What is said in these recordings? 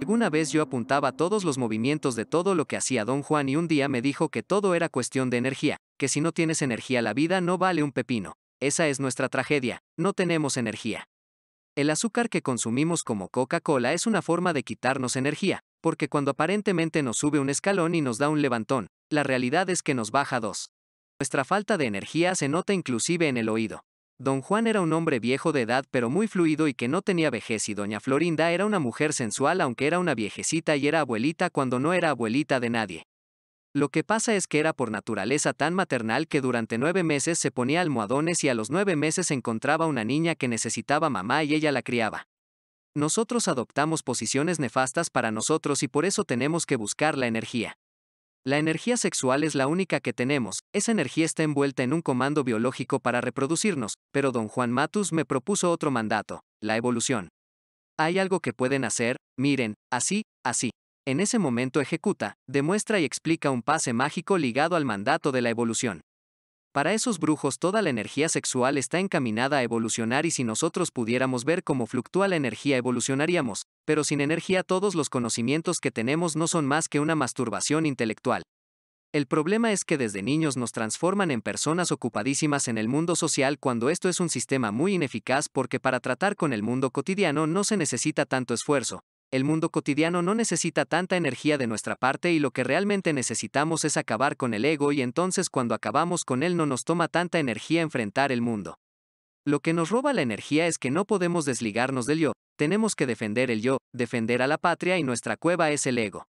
Alguna vez yo apuntaba todos los movimientos de todo lo que hacía don Juan y un día me dijo que todo era cuestión de energía, que si no tienes energía la vida no vale un pepino. Esa es nuestra tragedia, no tenemos energía. El azúcar que consumimos como Coca-Cola es una forma de quitarnos energía, porque cuando aparentemente nos sube un escalón y nos da un levantón, la realidad es que nos baja dos. Nuestra falta de energía se nota inclusive en el oído. Don Juan era un hombre viejo de edad pero muy fluido y que no tenía vejez y doña Florinda era una mujer sensual aunque era una viejecita y era abuelita cuando no era abuelita de nadie. Lo que pasa es que era por naturaleza tan maternal que durante nueve meses se ponía almohadones y a los nueve meses encontraba una niña que necesitaba mamá y ella la criaba. Nosotros adoptamos posiciones nefastas para nosotros y por eso tenemos que buscar la energía. La energía sexual es la única que tenemos, esa energía está envuelta en un comando biológico para reproducirnos, pero don Juan Matus me propuso otro mandato, la evolución. Hay algo que pueden hacer, miren, así, así. En ese momento ejecuta, demuestra y explica un pase mágico ligado al mandato de la evolución. Para esos brujos toda la energía sexual está encaminada a evolucionar y si nosotros pudiéramos ver cómo fluctúa la energía evolucionaríamos, pero sin energía todos los conocimientos que tenemos no son más que una masturbación intelectual. El problema es que desde niños nos transforman en personas ocupadísimas en el mundo social cuando esto es un sistema muy ineficaz porque para tratar con el mundo cotidiano no se necesita tanto esfuerzo, el mundo cotidiano no necesita tanta energía de nuestra parte y lo que realmente necesitamos es acabar con el ego y entonces cuando acabamos con él no nos toma tanta energía enfrentar el mundo. Lo que nos roba la energía es que no podemos desligarnos del yo, tenemos que defender el yo, defender a la patria y nuestra cueva es el ego.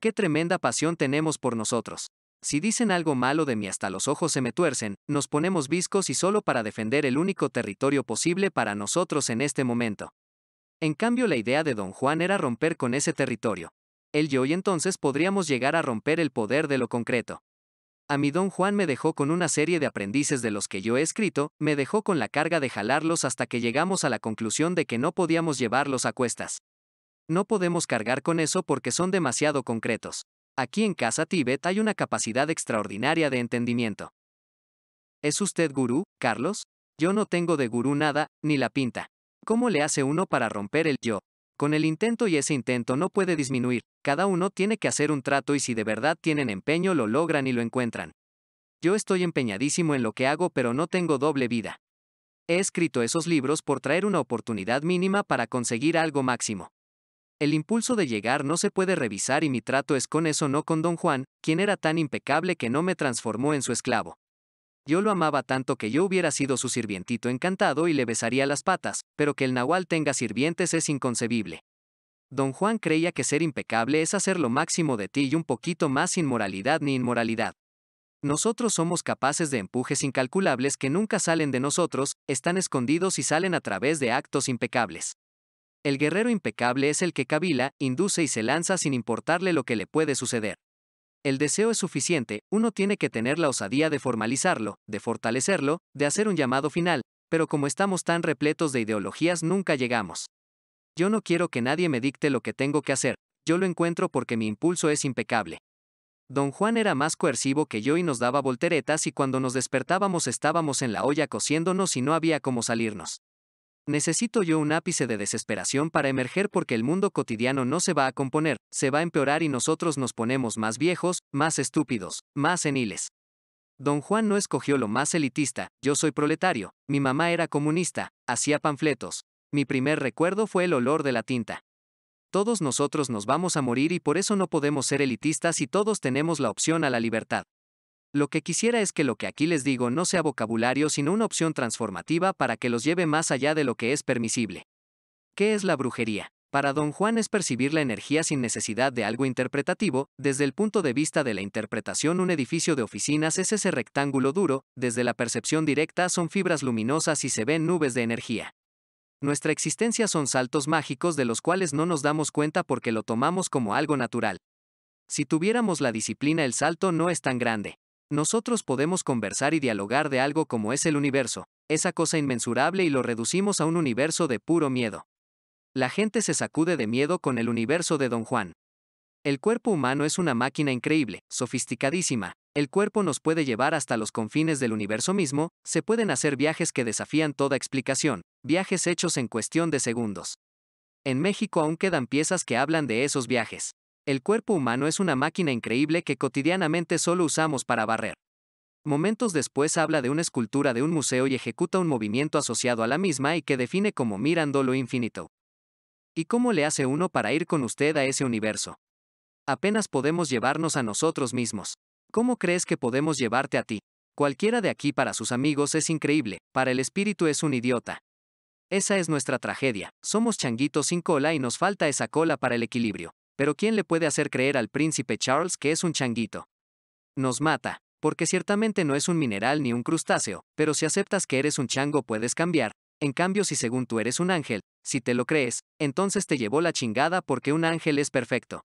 Qué tremenda pasión tenemos por nosotros. Si dicen algo malo de mí hasta los ojos se me tuercen, nos ponemos viscos y solo para defender el único territorio posible para nosotros en este momento. En cambio, la idea de don Juan era romper con ese territorio. Él y hoy entonces podríamos llegar a romper el poder de lo concreto. A mi don Juan me dejó con una serie de aprendices de los que yo he escrito, me dejó con la carga de jalarlos hasta que llegamos a la conclusión de que no podíamos llevarlos a cuestas. No podemos cargar con eso porque son demasiado concretos. Aquí en Casa Tíbet hay una capacidad extraordinaria de entendimiento. ¿Es usted gurú, Carlos? Yo no tengo de gurú nada, ni la pinta. ¿Cómo le hace uno para romper el yo? Con el intento y ese intento no puede disminuir, cada uno tiene que hacer un trato y si de verdad tienen empeño lo logran y lo encuentran. Yo estoy empeñadísimo en lo que hago pero no tengo doble vida. He escrito esos libros por traer una oportunidad mínima para conseguir algo máximo. El impulso de llegar no se puede revisar y mi trato es con eso no con don Juan, quien era tan impecable que no me transformó en su esclavo. Yo lo amaba tanto que yo hubiera sido su sirvientito encantado y le besaría las patas, pero que el nahual tenga sirvientes es inconcebible. Don Juan creía que ser impecable es hacer lo máximo de ti y un poquito más sin moralidad ni inmoralidad. Nosotros somos capaces de empujes incalculables que nunca salen de nosotros, están escondidos y salen a través de actos impecables. El guerrero impecable es el que cavila, induce y se lanza sin importarle lo que le puede suceder. El deseo es suficiente, uno tiene que tener la osadía de formalizarlo, de fortalecerlo, de hacer un llamado final, pero como estamos tan repletos de ideologías nunca llegamos. Yo no quiero que nadie me dicte lo que tengo que hacer, yo lo encuentro porque mi impulso es impecable. Don Juan era más coercivo que yo y nos daba volteretas y cuando nos despertábamos estábamos en la olla cociéndonos y no había cómo salirnos. Necesito yo un ápice de desesperación para emerger porque el mundo cotidiano no se va a componer, se va a empeorar y nosotros nos ponemos más viejos, más estúpidos, más seniles. Don Juan no escogió lo más elitista, yo soy proletario, mi mamá era comunista, hacía panfletos. Mi primer recuerdo fue el olor de la tinta. Todos nosotros nos vamos a morir y por eso no podemos ser elitistas y todos tenemos la opción a la libertad. Lo que quisiera es que lo que aquí les digo no sea vocabulario sino una opción transformativa para que los lleve más allá de lo que es permisible. ¿Qué es la brujería? Para don Juan es percibir la energía sin necesidad de algo interpretativo, desde el punto de vista de la interpretación un edificio de oficinas es ese rectángulo duro, desde la percepción directa son fibras luminosas y se ven nubes de energía. Nuestra existencia son saltos mágicos de los cuales no nos damos cuenta porque lo tomamos como algo natural. Si tuviéramos la disciplina el salto no es tan grande. Nosotros podemos conversar y dialogar de algo como es el universo, esa cosa inmensurable y lo reducimos a un universo de puro miedo. La gente se sacude de miedo con el universo de Don Juan. El cuerpo humano es una máquina increíble, sofisticadísima. El cuerpo nos puede llevar hasta los confines del universo mismo, se pueden hacer viajes que desafían toda explicación, viajes hechos en cuestión de segundos. En México aún quedan piezas que hablan de esos viajes. El cuerpo humano es una máquina increíble que cotidianamente solo usamos para barrer. Momentos después habla de una escultura de un museo y ejecuta un movimiento asociado a la misma y que define como mirando lo infinito. ¿Y cómo le hace uno para ir con usted a ese universo? Apenas podemos llevarnos a nosotros mismos. ¿Cómo crees que podemos llevarte a ti? Cualquiera de aquí para sus amigos es increíble, para el espíritu es un idiota. Esa es nuestra tragedia, somos changuitos sin cola y nos falta esa cola para el equilibrio. Pero ¿quién le puede hacer creer al príncipe Charles que es un changuito? Nos mata, porque ciertamente no es un mineral ni un crustáceo, pero si aceptas que eres un chango puedes cambiar, en cambio si según tú eres un ángel, si te lo crees, entonces te llevó la chingada porque un ángel es perfecto.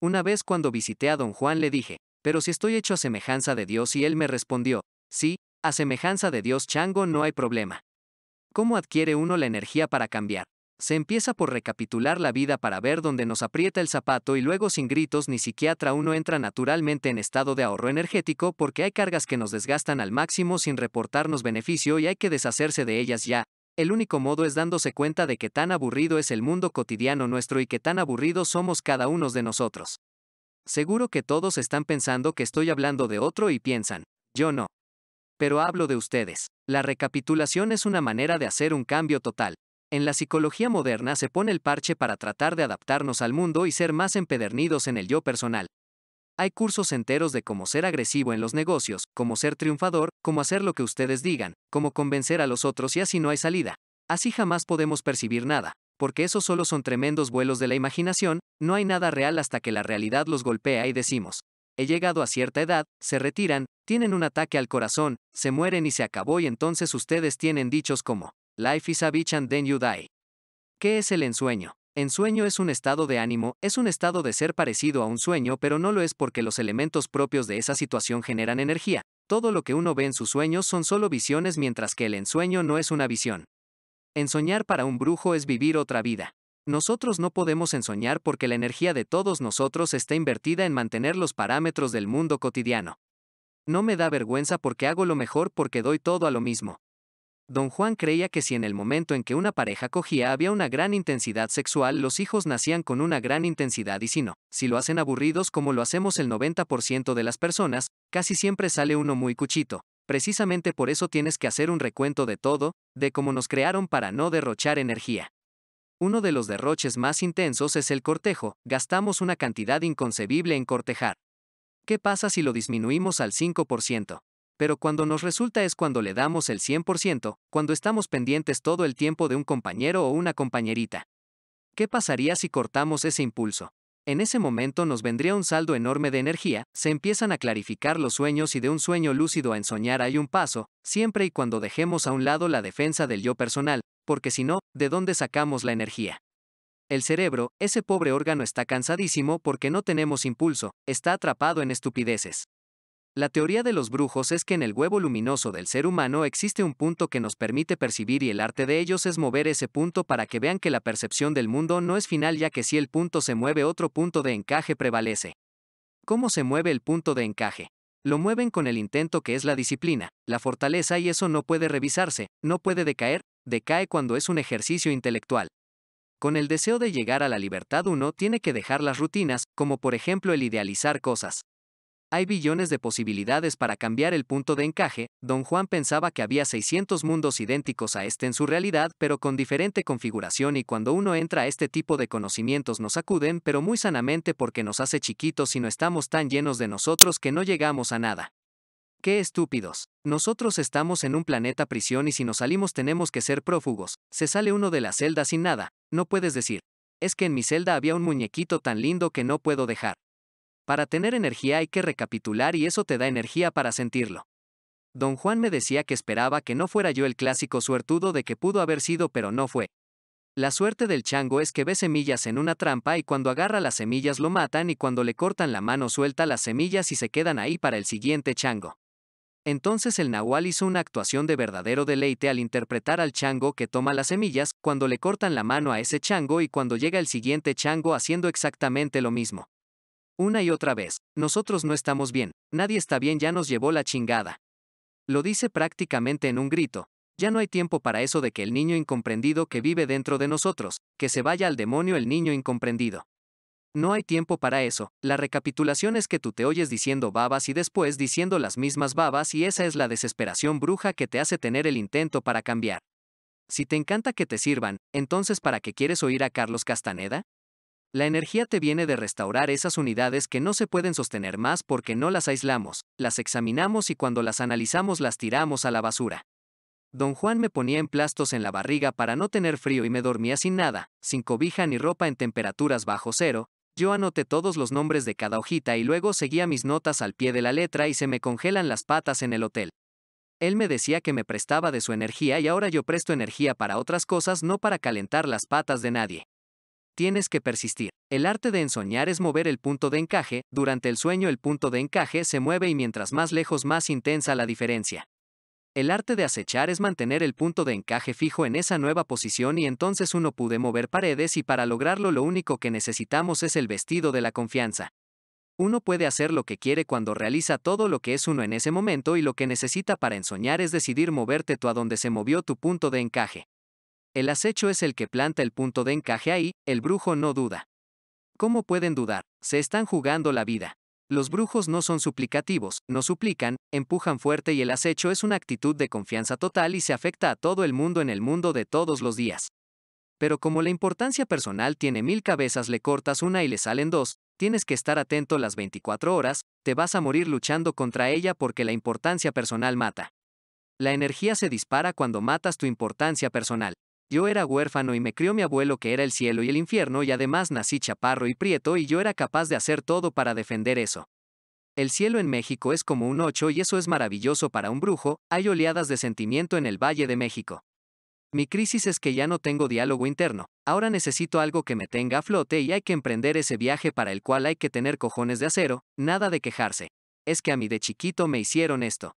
Una vez cuando visité a don Juan le dije, pero si estoy hecho a semejanza de Dios y él me respondió, sí, a semejanza de Dios chango no hay problema. ¿Cómo adquiere uno la energía para cambiar? Se empieza por recapitular la vida para ver dónde nos aprieta el zapato y luego sin gritos ni psiquiatra uno entra naturalmente en estado de ahorro energético porque hay cargas que nos desgastan al máximo sin reportarnos beneficio y hay que deshacerse de ellas ya. El único modo es dándose cuenta de que tan aburrido es el mundo cotidiano nuestro y que tan aburridos somos cada uno de nosotros. Seguro que todos están pensando que estoy hablando de otro y piensan, yo no. Pero hablo de ustedes. La recapitulación es una manera de hacer un cambio total. En la psicología moderna se pone el parche para tratar de adaptarnos al mundo y ser más empedernidos en el yo personal. Hay cursos enteros de cómo ser agresivo en los negocios, cómo ser triunfador, cómo hacer lo que ustedes digan, cómo convencer a los otros y así no hay salida. Así jamás podemos percibir nada, porque esos solo son tremendos vuelos de la imaginación, no hay nada real hasta que la realidad los golpea y decimos, he llegado a cierta edad, se retiran, tienen un ataque al corazón, se mueren y se acabó y entonces ustedes tienen dichos como, Life is a bitch and then you die. ¿Qué es el ensueño? Ensueño es un estado de ánimo, es un estado de ser parecido a un sueño, pero no lo es porque los elementos propios de esa situación generan energía. Todo lo que uno ve en sus sueños son solo visiones mientras que el ensueño no es una visión. Ensoñar para un brujo es vivir otra vida. Nosotros no podemos ensoñar porque la energía de todos nosotros está invertida en mantener los parámetros del mundo cotidiano. No me da vergüenza porque hago lo mejor porque doy todo a lo mismo don Juan creía que si en el momento en que una pareja cogía había una gran intensidad sexual, los hijos nacían con una gran intensidad y si no, si lo hacen aburridos como lo hacemos el 90% de las personas, casi siempre sale uno muy cuchito. Precisamente por eso tienes que hacer un recuento de todo, de cómo nos crearon para no derrochar energía. Uno de los derroches más intensos es el cortejo, gastamos una cantidad inconcebible en cortejar. ¿Qué pasa si lo disminuimos al 5%? Pero cuando nos resulta es cuando le damos el 100%, cuando estamos pendientes todo el tiempo de un compañero o una compañerita. ¿Qué pasaría si cortamos ese impulso? En ese momento nos vendría un saldo enorme de energía, se empiezan a clarificar los sueños y de un sueño lúcido a ensoñar hay un paso, siempre y cuando dejemos a un lado la defensa del yo personal, porque si no, ¿de dónde sacamos la energía? El cerebro, ese pobre órgano está cansadísimo porque no tenemos impulso, está atrapado en estupideces. La teoría de los brujos es que en el huevo luminoso del ser humano existe un punto que nos permite percibir y el arte de ellos es mover ese punto para que vean que la percepción del mundo no es final ya que si el punto se mueve otro punto de encaje prevalece. ¿Cómo se mueve el punto de encaje? Lo mueven con el intento que es la disciplina, la fortaleza y eso no puede revisarse, no puede decaer, decae cuando es un ejercicio intelectual. Con el deseo de llegar a la libertad uno tiene que dejar las rutinas, como por ejemplo el idealizar cosas hay billones de posibilidades para cambiar el punto de encaje, don Juan pensaba que había 600 mundos idénticos a este en su realidad, pero con diferente configuración y cuando uno entra a este tipo de conocimientos nos acuden, pero muy sanamente porque nos hace chiquitos y no estamos tan llenos de nosotros que no llegamos a nada. ¡Qué estúpidos! Nosotros estamos en un planeta prisión y si nos salimos tenemos que ser prófugos, se sale uno de la celda sin nada, no puedes decir. Es que en mi celda había un muñequito tan lindo que no puedo dejar. Para tener energía hay que recapitular y eso te da energía para sentirlo. Don Juan me decía que esperaba que no fuera yo el clásico suertudo de que pudo haber sido pero no fue. La suerte del chango es que ve semillas en una trampa y cuando agarra las semillas lo matan y cuando le cortan la mano suelta las semillas y se quedan ahí para el siguiente chango. Entonces el nahual hizo una actuación de verdadero deleite al interpretar al chango que toma las semillas, cuando le cortan la mano a ese chango y cuando llega el siguiente chango haciendo exactamente lo mismo. Una y otra vez, nosotros no estamos bien, nadie está bien, ya nos llevó la chingada. Lo dice prácticamente en un grito. Ya no hay tiempo para eso de que el niño incomprendido que vive dentro de nosotros, que se vaya al demonio el niño incomprendido. No hay tiempo para eso, la recapitulación es que tú te oyes diciendo babas y después diciendo las mismas babas y esa es la desesperación bruja que te hace tener el intento para cambiar. Si te encanta que te sirvan, entonces ¿para qué quieres oír a Carlos Castaneda? La energía te viene de restaurar esas unidades que no se pueden sostener más porque no las aislamos, las examinamos y cuando las analizamos las tiramos a la basura. Don Juan me ponía emplastos en la barriga para no tener frío y me dormía sin nada, sin cobija ni ropa en temperaturas bajo cero. Yo anoté todos los nombres de cada hojita y luego seguía mis notas al pie de la letra y se me congelan las patas en el hotel. Él me decía que me prestaba de su energía y ahora yo presto energía para otras cosas, no para calentar las patas de nadie. Tienes que persistir. El arte de ensoñar es mover el punto de encaje, durante el sueño el punto de encaje se mueve y mientras más lejos más intensa la diferencia. El arte de acechar es mantener el punto de encaje fijo en esa nueva posición y entonces uno puede mover paredes y para lograrlo lo único que necesitamos es el vestido de la confianza. Uno puede hacer lo que quiere cuando realiza todo lo que es uno en ese momento y lo que necesita para ensoñar es decidir moverte tú a donde se movió tu punto de encaje. El acecho es el que planta el punto de encaje ahí, el brujo no duda. ¿Cómo pueden dudar? Se están jugando la vida. Los brujos no son suplicativos, no suplican, empujan fuerte y el acecho es una actitud de confianza total y se afecta a todo el mundo en el mundo de todos los días. Pero como la importancia personal tiene mil cabezas, le cortas una y le salen dos, tienes que estar atento las 24 horas, te vas a morir luchando contra ella porque la importancia personal mata. La energía se dispara cuando matas tu importancia personal. Yo era huérfano y me crió mi abuelo que era el cielo y el infierno y además nací chaparro y prieto y yo era capaz de hacer todo para defender eso. El cielo en México es como un ocho y eso es maravilloso para un brujo, hay oleadas de sentimiento en el Valle de México. Mi crisis es que ya no tengo diálogo interno, ahora necesito algo que me tenga a flote y hay que emprender ese viaje para el cual hay que tener cojones de acero, nada de quejarse. Es que a mí de chiquito me hicieron esto.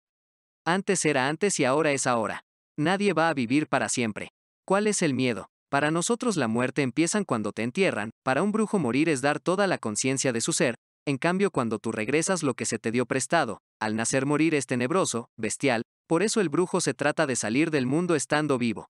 Antes era antes y ahora es ahora. Nadie va a vivir para siempre. ¿Cuál es el miedo? Para nosotros la muerte empiezan cuando te entierran, para un brujo morir es dar toda la conciencia de su ser, en cambio cuando tú regresas lo que se te dio prestado, al nacer morir es tenebroso, bestial, por eso el brujo se trata de salir del mundo estando vivo.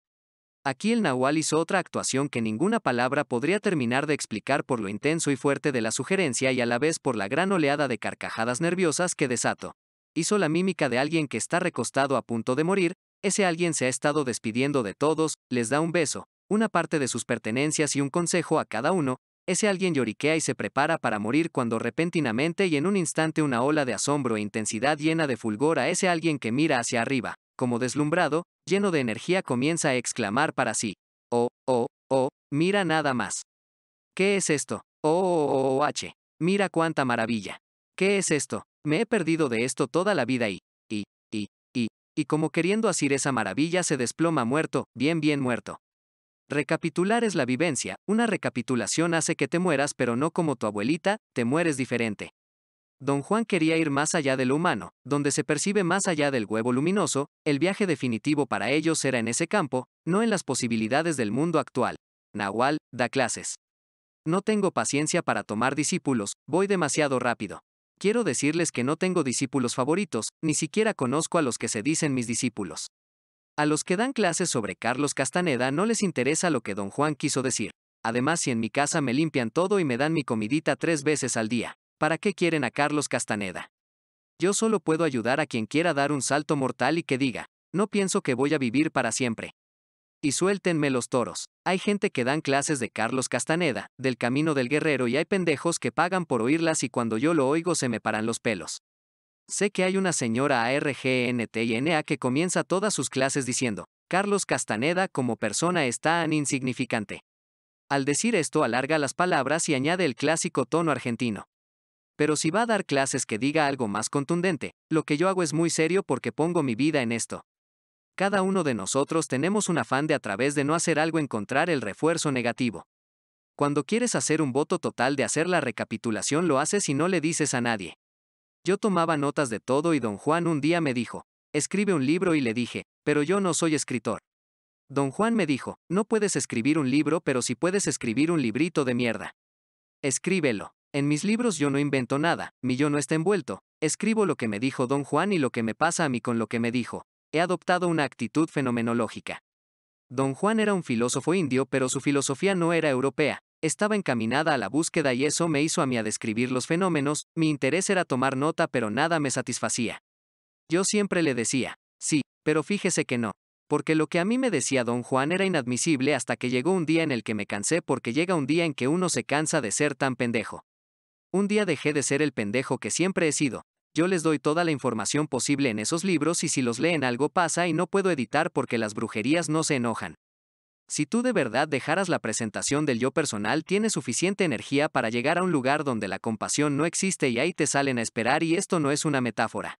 Aquí el nahual hizo otra actuación que ninguna palabra podría terminar de explicar por lo intenso y fuerte de la sugerencia y a la vez por la gran oleada de carcajadas nerviosas que desato. Hizo la mímica de alguien que está recostado a punto de morir, ese alguien se ha estado despidiendo de todos, les da un beso, una parte de sus pertenencias y un consejo a cada uno, ese alguien lloriquea y se prepara para morir cuando repentinamente y en un instante una ola de asombro e intensidad llena de fulgor a ese alguien que mira hacia arriba, como deslumbrado, lleno de energía comienza a exclamar para sí. Oh, oh, oh, mira nada más. ¿Qué es esto? Oh, oh, oh, oh, h. Mira cuánta maravilla. ¿Qué es esto? Me he perdido de esto toda la vida y, y como queriendo asir esa maravilla se desploma muerto, bien bien muerto. Recapitular es la vivencia, una recapitulación hace que te mueras pero no como tu abuelita, te mueres diferente. Don Juan quería ir más allá de lo humano, donde se percibe más allá del huevo luminoso, el viaje definitivo para ellos era en ese campo, no en las posibilidades del mundo actual. Nahual, da clases. No tengo paciencia para tomar discípulos, voy demasiado rápido quiero decirles que no tengo discípulos favoritos, ni siquiera conozco a los que se dicen mis discípulos. A los que dan clases sobre Carlos Castaneda no les interesa lo que don Juan quiso decir. Además, si en mi casa me limpian todo y me dan mi comidita tres veces al día, ¿para qué quieren a Carlos Castaneda? Yo solo puedo ayudar a quien quiera dar un salto mortal y que diga, no pienso que voy a vivir para siempre y suéltenme los toros. Hay gente que dan clases de Carlos Castaneda, del Camino del Guerrero y hay pendejos que pagan por oírlas y cuando yo lo oigo se me paran los pelos. Sé que hay una señora ARGNTINA que comienza todas sus clases diciendo, Carlos Castaneda como persona es tan insignificante. Al decir esto alarga las palabras y añade el clásico tono argentino. Pero si va a dar clases que diga algo más contundente, lo que yo hago es muy serio porque pongo mi vida en esto. Cada uno de nosotros tenemos un afán de a través de no hacer algo encontrar el refuerzo negativo. Cuando quieres hacer un voto total de hacer la recapitulación lo haces y no le dices a nadie. Yo tomaba notas de todo y don Juan un día me dijo, escribe un libro y le dije, pero yo no soy escritor. Don Juan me dijo, no puedes escribir un libro pero si puedes escribir un librito de mierda. Escríbelo. En mis libros yo no invento nada, mi yo no está envuelto, escribo lo que me dijo don Juan y lo que me pasa a mí con lo que me dijo, he adoptado una actitud fenomenológica. Don Juan era un filósofo indio, pero su filosofía no era europea, estaba encaminada a la búsqueda y eso me hizo a mí a describir los fenómenos, mi interés era tomar nota, pero nada me satisfacía. Yo siempre le decía, sí, pero fíjese que no, porque lo que a mí me decía don Juan era inadmisible hasta que llegó un día en el que me cansé porque llega un día en que uno se cansa de ser tan pendejo. Un día dejé de ser el pendejo que siempre he sido, yo les doy toda la información posible en esos libros y si los leen algo pasa y no puedo editar porque las brujerías no se enojan. Si tú de verdad dejaras la presentación del yo personal, tienes suficiente energía para llegar a un lugar donde la compasión no existe y ahí te salen a esperar y esto no es una metáfora.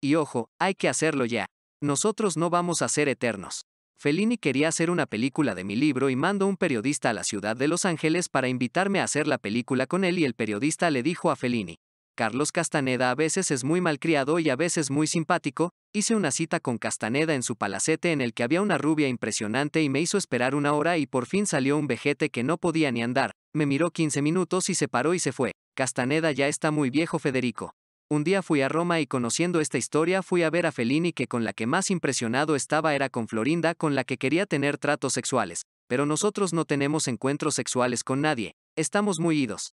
Y ojo, hay que hacerlo ya. Nosotros no vamos a ser eternos. Fellini quería hacer una película de mi libro y mando un periodista a la ciudad de Los Ángeles para invitarme a hacer la película con él y el periodista le dijo a Fellini, Carlos Castaneda a veces es muy malcriado y a veces muy simpático, hice una cita con Castaneda en su palacete en el que había una rubia impresionante y me hizo esperar una hora y por fin salió un vejete que no podía ni andar, me miró 15 minutos y se paró y se fue. Castaneda ya está muy viejo Federico. Un día fui a Roma y conociendo esta historia fui a ver a Fellini que con la que más impresionado estaba era con Florinda con la que quería tener tratos sexuales, pero nosotros no tenemos encuentros sexuales con nadie, estamos muy idos.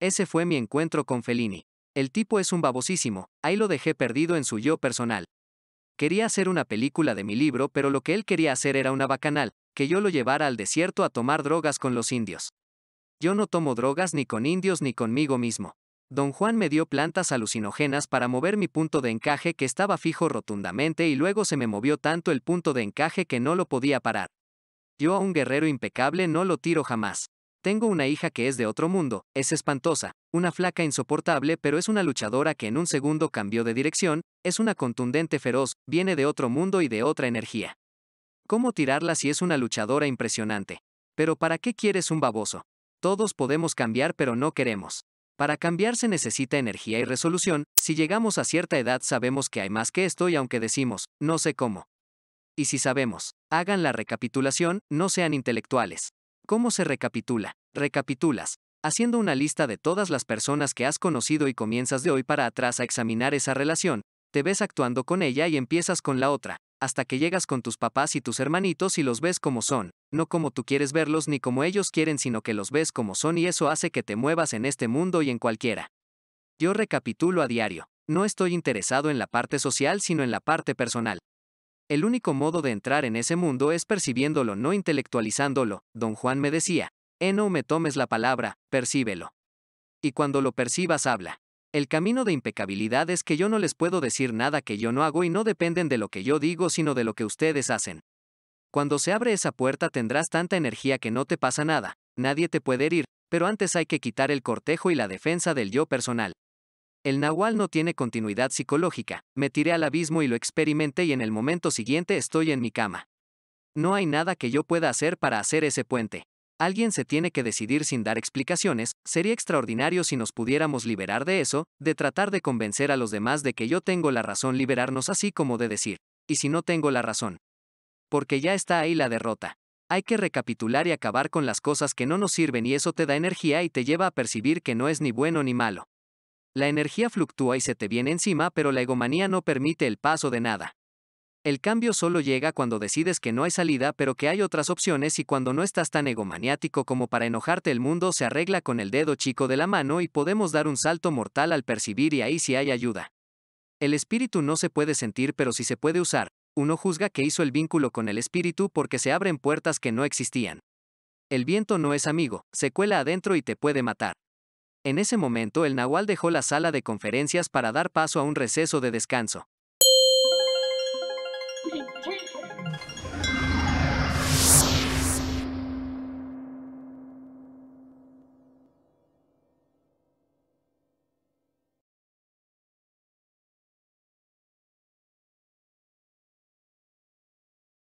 Ese fue mi encuentro con Fellini. El tipo es un babosísimo, ahí lo dejé perdido en su yo personal. Quería hacer una película de mi libro, pero lo que él quería hacer era una bacanal, que yo lo llevara al desierto a tomar drogas con los indios. Yo no tomo drogas ni con indios ni conmigo mismo. Don Juan me dio plantas alucinógenas para mover mi punto de encaje que estaba fijo rotundamente y luego se me movió tanto el punto de encaje que no lo podía parar. Yo a un guerrero impecable no lo tiro jamás. Tengo una hija que es de otro mundo, es espantosa, una flaca insoportable, pero es una luchadora que en un segundo cambió de dirección, es una contundente feroz, viene de otro mundo y de otra energía. ¿Cómo tirarla si es una luchadora impresionante? Pero ¿para qué quieres un baboso? Todos podemos cambiar pero no queremos. Para cambiar se necesita energía y resolución, si llegamos a cierta edad sabemos que hay más que esto y aunque decimos, no sé cómo. Y si sabemos, hagan la recapitulación, no sean intelectuales. ¿Cómo se recapitula? Recapitulas, haciendo una lista de todas las personas que has conocido y comienzas de hoy para atrás a examinar esa relación, te ves actuando con ella y empiezas con la otra, hasta que llegas con tus papás y tus hermanitos y los ves como son, no como tú quieres verlos ni como ellos quieren, sino que los ves como son y eso hace que te muevas en este mundo y en cualquiera. Yo recapitulo a diario, no estoy interesado en la parte social sino en la parte personal. El único modo de entrar en ese mundo es percibiéndolo, no intelectualizándolo, don Juan me decía. Eh, no me tomes la palabra, percíbelo. Y cuando lo percibas habla. El camino de impecabilidad es que yo no les puedo decir nada que yo no hago y no dependen de lo que yo digo sino de lo que ustedes hacen. Cuando se abre esa puerta tendrás tanta energía que no te pasa nada, nadie te puede herir, pero antes hay que quitar el cortejo y la defensa del yo personal, el nahual no tiene continuidad psicológica, me tiré al abismo y lo experimenté y en el momento siguiente estoy en mi cama. No hay nada que yo pueda hacer para hacer ese puente. Alguien se tiene que decidir sin dar explicaciones, sería extraordinario si nos pudiéramos liberar de eso, de tratar de convencer a los demás de que yo tengo la razón liberarnos así como de decir, y si no tengo la razón. Porque ya está ahí la derrota. Hay que recapitular y acabar con las cosas que no nos sirven y eso te da energía y te lleva a percibir que no es ni bueno ni malo. La energía fluctúa y se te viene encima, pero la egomanía no permite el paso de nada. El cambio solo llega cuando decides que no hay salida pero que hay otras opciones y cuando no estás tan egomaniático como para enojarte el mundo se arregla con el dedo chico de la mano y podemos dar un salto mortal al percibir y ahí sí hay ayuda. El espíritu no se puede sentir pero sí se puede usar, uno juzga que hizo el vínculo con el espíritu porque se abren puertas que no existían. El viento no es amigo, se cuela adentro y te puede matar. En ese momento el Nahual dejó la sala de conferencias para dar paso a un receso de descanso.